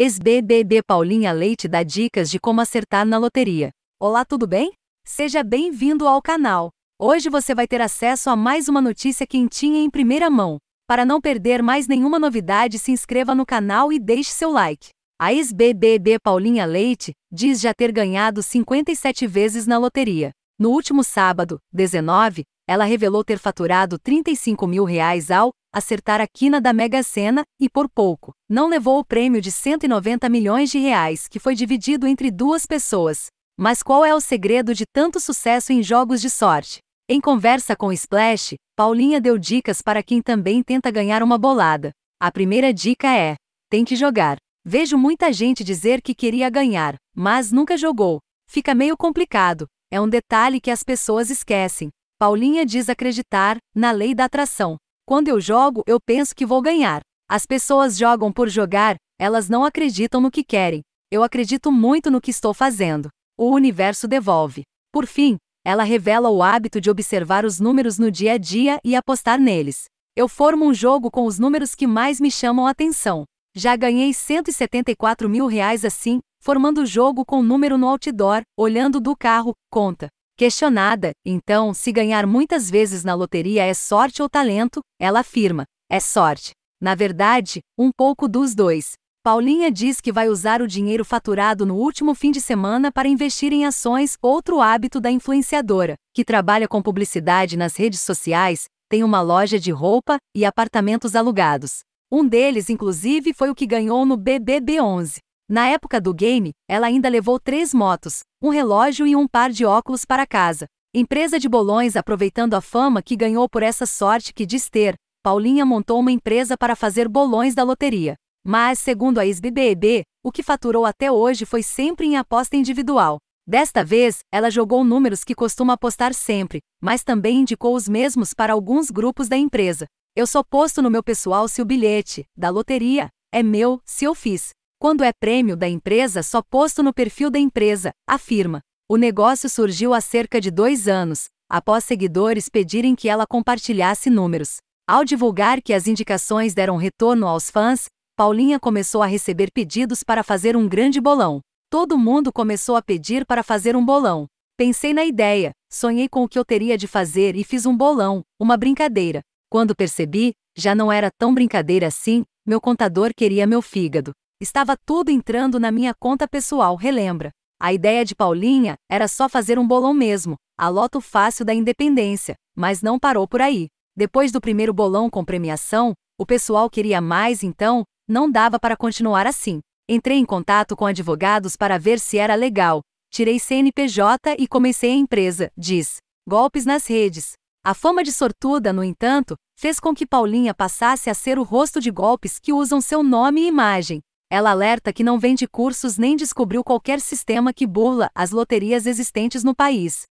Ex-BBB Paulinha Leite dá dicas de como acertar na loteria. Olá, tudo bem? Seja bem-vindo ao canal. Hoje você vai ter acesso a mais uma notícia quentinha em primeira mão. Para não perder mais nenhuma novidade, se inscreva no canal e deixe seu like. A ex-BBB Paulinha Leite diz já ter ganhado 57 vezes na loteria. No último sábado, 19, ela revelou ter faturado 35 mil reais ao acertar a quina da Mega Sena e, por pouco, não levou o prêmio de 190 milhões de reais que foi dividido entre duas pessoas. Mas qual é o segredo de tanto sucesso em jogos de sorte? Em conversa com Splash, Paulinha deu dicas para quem também tenta ganhar uma bolada. A primeira dica é: tem que jogar. Vejo muita gente dizer que queria ganhar, mas nunca jogou. Fica meio complicado. É um detalhe que as pessoas esquecem. Paulinha diz acreditar na lei da atração. Quando eu jogo, eu penso que vou ganhar. As pessoas jogam por jogar, elas não acreditam no que querem. Eu acredito muito no que estou fazendo. O universo devolve. Por fim, ela revela o hábito de observar os números no dia a dia e apostar neles. Eu formo um jogo com os números que mais me chamam a atenção. Já ganhei 174 mil reais assim, formando o jogo com o número no outdoor, olhando do carro, conta. Questionada, então, se ganhar muitas vezes na loteria é sorte ou talento, ela afirma: é sorte. Na verdade, um pouco dos dois. Paulinha diz que vai usar o dinheiro faturado no último fim de semana para investir em ações, outro hábito da influenciadora, que trabalha com publicidade nas redes sociais, tem uma loja de roupa e apartamentos alugados. Um deles, inclusive, foi o que ganhou no BBB 11. Na época do game, ela ainda levou três motos, um relógio e um par de óculos para casa. Empresa de bolões aproveitando a fama que ganhou por essa sorte que diz ter, Paulinha montou uma empresa para fazer bolões da loteria. Mas, segundo a ex-BBB, o que faturou até hoje foi sempre em aposta individual. Desta vez, ela jogou números que costuma apostar sempre, mas também indicou os mesmos para alguns grupos da empresa. Eu só posto no meu pessoal se o bilhete, da loteria, é meu, se eu fiz. Quando é prêmio da empresa só posto no perfil da empresa, afirma. O negócio surgiu há cerca de dois anos, após seguidores pedirem que ela compartilhasse números. Ao divulgar que as indicações deram retorno aos fãs, Paulinha começou a receber pedidos para fazer um grande bolão. Todo mundo começou a pedir para fazer um bolão. Pensei na ideia, sonhei com o que eu teria de fazer e fiz um bolão, uma brincadeira. Quando percebi, já não era tão brincadeira assim, meu contador queria meu fígado. Estava tudo entrando na minha conta pessoal, relembra. A ideia de Paulinha era só fazer um bolão mesmo, a loto fácil da independência, mas não parou por aí. Depois do primeiro bolão com premiação, o pessoal queria mais, então não dava para continuar assim. Entrei em contato com advogados para ver se era legal. Tirei CNPJ e comecei a empresa, diz. Golpes nas redes. A fama de sortuda, no entanto, fez com que Paulinha passasse a ser o rosto de golpes que usam seu nome e imagem. Ela alerta que não vende cursos nem descobriu qualquer sistema que burla as loterias existentes no país.